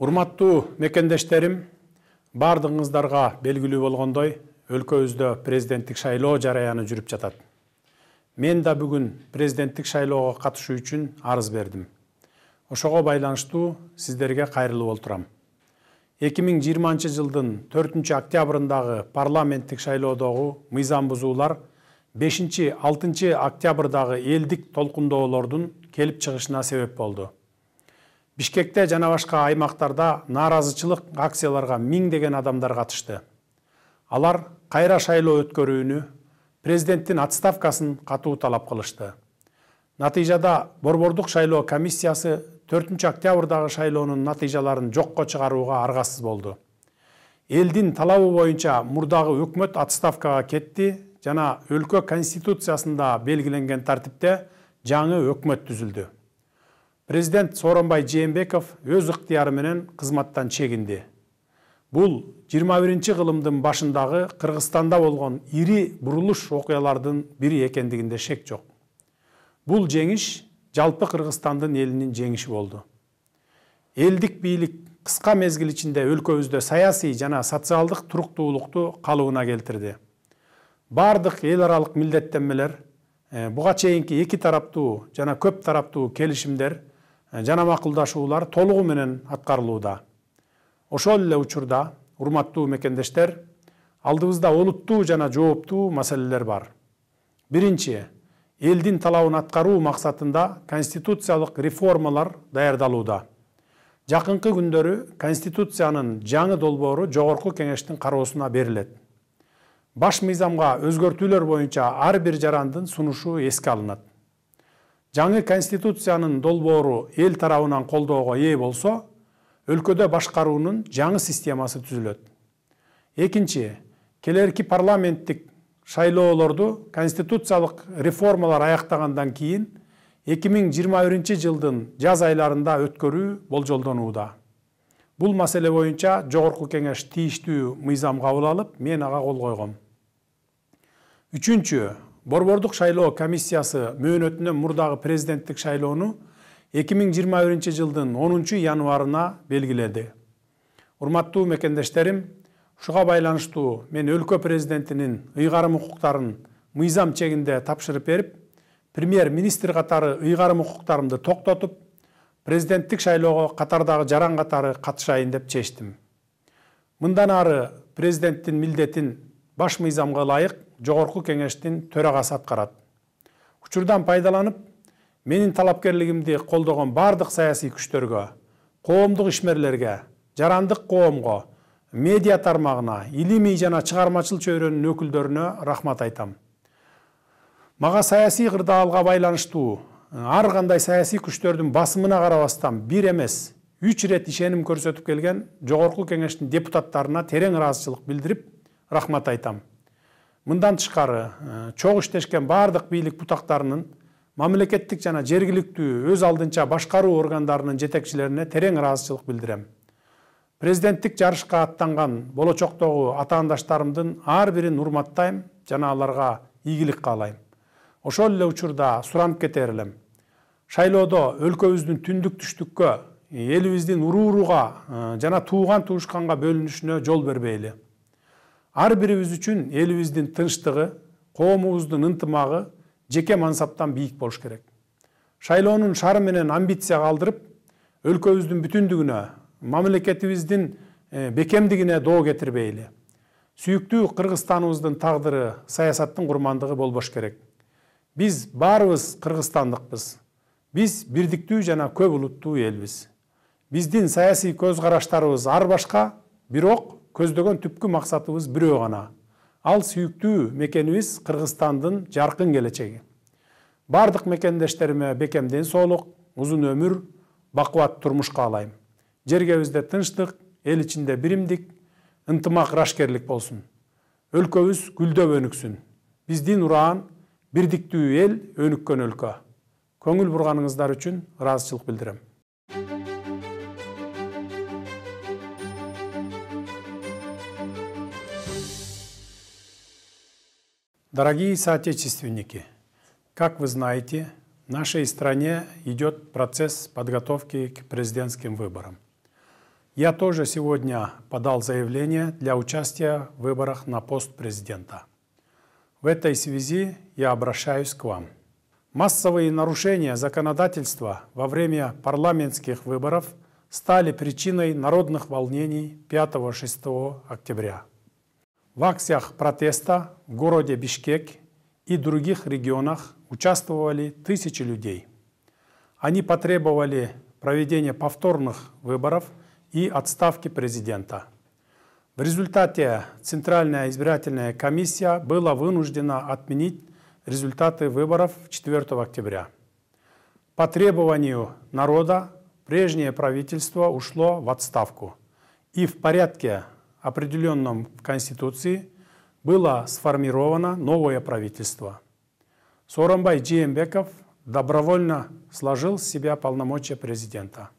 урматтуу мекендештерим баардыгыңыздарга белгилүү болгондой өлкөбүздө президенттик шайлоо жараяны жүрүп жатат мен да бүгүн президенттик шайлоого катышуу үчүн арыз бердим ошого байланыштуу сиздерге кайрылып олтурам эки миң жыйырманчы жылдын төртүнчү октябрындагы парламенттик шайлоодогу мыйзам бузуулар бешинчи алтынчы октябрдагы элдик толкундоолордун келип чыгышына себеп болду бишкекте жана башка аймактарда нааразычылык акцияларга миңдеген адамдар катышты алар кайра шайлоо өткөрүүнү президенттин отставкасын катуу талап кылышты натыйжада борбордук шайлоо комиссиясы 4 октябрдағы шайлоонун натыйжаларын жокко чыгарууга аргасыз болду элдин талабы боюнча мурдагы өкмөт отставкага кетти жана өлкө конституциясында белгиленген тартипте жаңы өкмөт түзүлдү президент сооронбай жээнбеков өз ыктыяры менен кызматтан чегинди бул 21 кылымдын башындагы кыргызстанда болгон ири бурулуш окуялардын бири экендигинде шек жок бул жеңиш жалпы Кыргызстандын элинин жеңиши болду элдик бийлик кыска мезгил ичинде өлкөбүздө саясий жана социалдык туруктуулукту калыбына келтирди баардык эл аралык милдеттенмелер буга чейинки эки тараптуу жана көп тараптуу келишимдер жана макулдашуулар толугу менен аткарылууда ошол эле учурда урматтуу мекендештер алдыбызда олуттуу жана жооптуу маселелер бар биринчи елдің талауын атқару мақсатында конституциялық реформалар даярдалууда жақынқы күндері конституцияның жаңы долбоору жогорку кеңештин кароосуна берилет баш мыйзамга өзгөртүүлөр боюнча ар бир жарандын сунушу эске алынат жаңы конституциянын долбоору эл тарабынан колдоого ээ болсо өлкөдө башкаруунун жаңы системасы түзүлөт экинчи келерки парламенттик шайлоолорду конституциялык реформалар аяктагандан кийин эки миң жыйырма биринчи жылдын жаз айларында өткөрүү болжолдонууда бул маселе боюнча жогорку кеңеш тийиштүү мыйзам кабыл алып мен ага кол койгом үчүнчү борбордук шайлоо комиссиясы мөөнөтүнөн мурдагы президенттик шайлоону эки миң жыйырма биринчи жылдын онунчу январына белгиледи урматтуу мекендештерим Шуға байланыштуу мен өлкө президентинин ыйгарым укуктарын мыйзам чегинде тапшырып берип премьер министр катары ыйгарым укуктарымды токтотуп президенттик шайлоого катардагы жаран катары катышайын деп чечтим мындан ары президенттин милдетин баш мыйзамга ылайык жогорку кеңештин төрагасы аткарат учурдан пайдаланып менин талапкерлигимди колдогон баардык саясий күчтөргө коомдук ишмерлерге жарандык коомго медиа тармагына илимий жана чыгармачыл чөйрөнүн өкүлдөрүнө рахмат айтам мага саясий кырдаалга байланыштуу ар кандай саясий күчтөрдүн басымына карабастан бир эмес үч ирет ишеним көрсөтүп келген жогорку кеңештин депутаттарына терең ыраазычылык билдирип рахмат айтам мындан тышкары э, чогуу иштешкен баардык бийлик бутактарынын мамлекеттик жана жергиликтүү өз алдынча башкаруу органдарынын жетекчилерине терең ыраазычылык билдирем президенттік жарышқа аттанған болочоктогу атаандаштарымдын ар бирин урматтайм жана аларга ийгилик каалайм ошол эле учурда суранып кетер элем шайлоодо өлкөбүздүн түндүк түштүккө элибиздин уруу уруга э, жана тууган туушканга бөлүнүшүнө жол бербейли ар бирибиз үчүн элибиздин тынчтыгы коомубуздун ынтымагы жеке мансаптан бийик болуш керек шайлоонун шары менен амбиция калдырып өлкөбүздүн бүтүндүгүнө мамлекетибиздин бекемдигине доо кетирбейли сүйүктүү кыргызстаныбыздын тагдыры саясаттын курмандыгы болбош керек биз баарыбыз кыргызстандыкпыз биз бирдиктүү жана көп улуттуу элбиз биздин саясий көз караштарыбыз ар башка бирок көздөгөн түпкү максатыбыз бирөө гана ал сүйүктүү мекенибиз кыргызстандын жаркын келечеги баардык мекендештериме бекем ден соолук узун өмүр бакубат турмуш каалайм Жерге кебизде тынчтык эл ичинде биримдик ынтымак ырашкерлик болсун өлкөбүз гүлдөп өнүксүн биздин ураан бирдиктүү эл өнүккөн өлкө көңүл бурганыңыздар үчүн ыраазычылык билдирем Дорогие соотечественники, как вы знаете, в нашей стране идет процесс подготовки к президентским выборам – Я тоже сегодня подал заявление для участия в выборах на пост президента. В этой связи я обращаюсь к вам. Массовые нарушения законодательства во время парламентских выборов стали причиной народных волнений 5-6 октября. В акциях протеста в городе Бишкек и других регионах участвовали тысячи людей. Они потребовали проведения повторных выборов – и отставки президента. В результате Центральная избирательная комиссия была вынуждена отменить результаты выборов 4 октября. По требованию народа прежнее правительство ушло в отставку. И в порядке, определенном в Конституции, было сформировано новое правительство. Соромбай Джиембеков добровольно сложил с себя полномочия президента.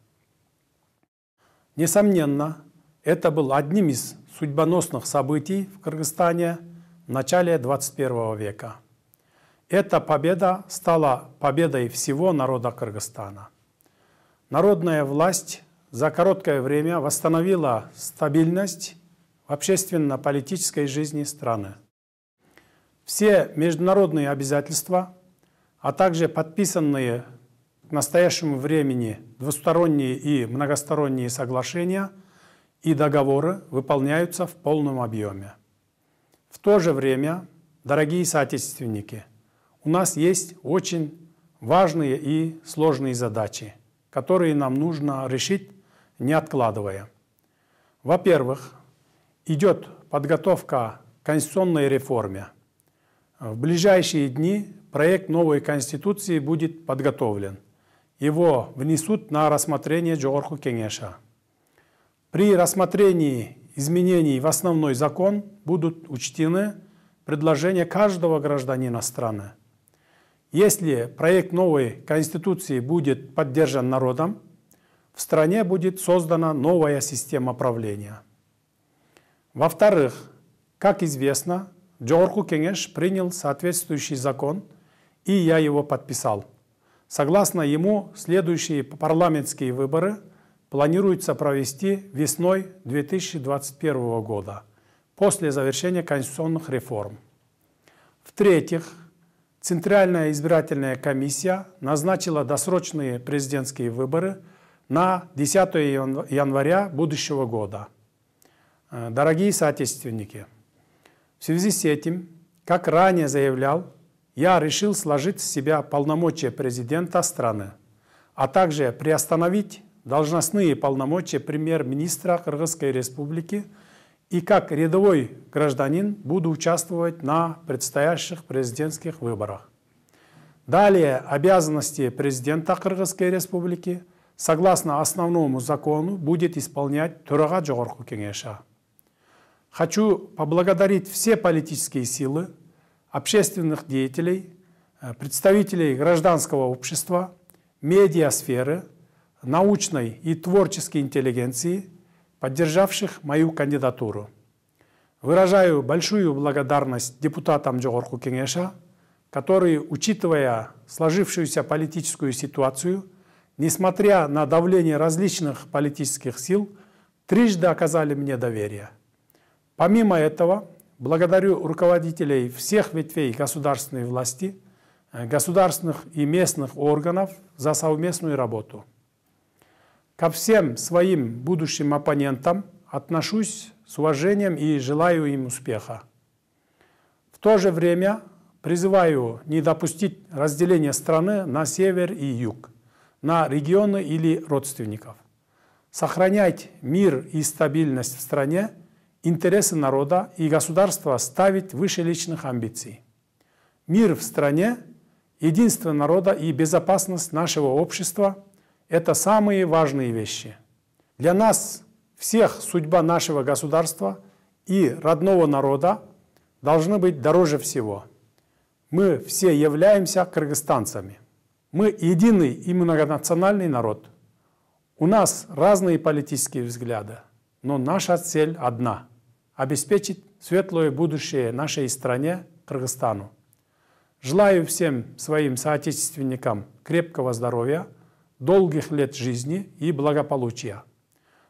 Несомненно, это был одним из судьбоносных событий в Кыргызстане в начале 21 века. Эта победа стала победой всего народа Кыргызстана. Народная власть за короткое время восстановила стабильность в общественно-политической жизни страны. Все международные обязательства, а также подписанные к настоящему времени двусторонние и многосторонние соглашения и договоры выполняются в полном объеме. В то же время, дорогие соотечественники, у нас есть очень важные и сложные задачи, которые нам нужно решить, не откладывая. Во-первых, идет подготовка к конституционной реформе. В ближайшие дни проект новой Конституции будет подготовлен – его внесут на рассмотрение Джорху Кенеша. При рассмотрении изменений в основной закон будут учтены предложения каждого гражданина страны. Если проект новой Конституции будет поддержан народом, в стране будет создана новая система правления. Во-вторых, как известно, Джорху Кенеш принял соответствующий закон, и я его подписал. Согласно ему, следующие парламентские выборы планируется провести весной 2021 года после завершения конституционных реформ. В-третьих, Центральная избирательная комиссия назначила досрочные президентские выборы на 10 января будущего года. Э, дорогие соотечественники, в связи с этим, как ранее заявлял я решил сложить в себя полномочия президента страны, а также приостановить должностные полномочия премьер-министра Кыргызской Республики и как рядовой гражданин буду участвовать на предстоящих президентских выборах. Далее обязанности президента Кыргызской Республики согласно основному закону будет исполнять Турага Джогорку Кенеша. Хочу поблагодарить все политические силы, общественных деятелей, э, представителей гражданского общества, медиасферы, научной и творческой интеллигенции, поддержавших мою кандидатуру. Выражаю большую благодарность депутатам Джогорку Кенеша, которые, учитывая сложившуюся политическую ситуацию, несмотря на давление различных политических сил, трижды оказали мне доверие. Помимо этого, Благодарю руководителей всех ветвей государственной власти, э, государственных и местных органов за совместную работу. Ко всем своим будущим оппонентам отношусь с уважением и желаю им успеха. В то же время призываю не допустить разделения страны на север и юг, на регионы или родственников. Сохранять мир и стабильность в стране – интересы народа и государства ставить выше личных амбиций. Мир в стране, единство народа и безопасность нашего общества – это самые важные вещи. Для нас всех судьба нашего государства и родного народа должны быть дороже всего. Мы все являемся кыргызстанцами. Мы единый и многонациональный народ. У нас разные политические взгляды, но наша цель одна – обеспечить светлое будущее нашей стране Кыргызстану. Желаю всем своим соотечественникам крепкого здоровья, долгих лет жизни и благополучия.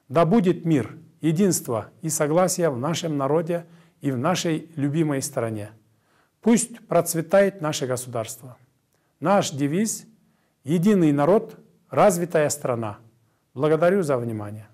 Да будет мир, единство и согласие в нашем народе и в нашей любимой стране. Пусть процветает наше государство. Наш девиз – «Единый народ, развитая страна». Благодарю за внимание.